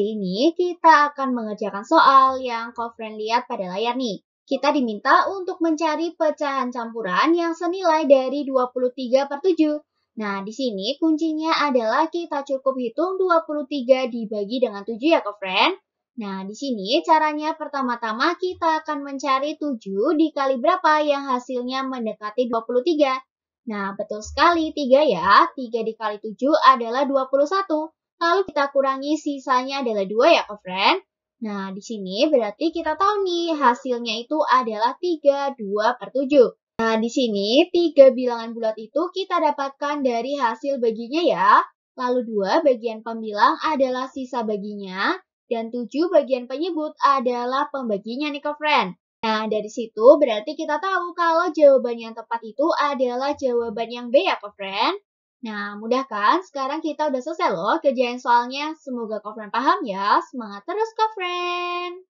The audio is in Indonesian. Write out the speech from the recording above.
hari ini kita akan mengerjakan soal yang Kofren lihat pada layar nih. Kita diminta untuk mencari pecahan campuran yang senilai dari 23 per 7. Nah, di sini kuncinya adalah kita cukup hitung 23 dibagi dengan 7 ya Kofren. Nah, di sini caranya pertama-tama kita akan mencari 7 dikali berapa yang hasilnya mendekati 23. Nah, betul sekali 3 ya. 3 dikali 7 adalah 21. Lalu kita kurangi sisanya adalah 2 ya, friend. Nah, di sini berarti kita tahu nih hasilnya itu adalah 3, 2 per 7. Nah, di sini 3 bilangan bulat itu kita dapatkan dari hasil baginya ya. Lalu 2 bagian pembilang adalah sisa baginya. Dan 7 bagian penyebut adalah pembaginya nih ke friend. Nah, dari situ berarti kita tahu kalau jawaban yang tepat itu adalah jawaban yang B ya ke friend. Nah, mudah kan? Sekarang kita udah selesai loh kerjain soalnya. Semoga kau friend paham ya. Semangat terus kau friend!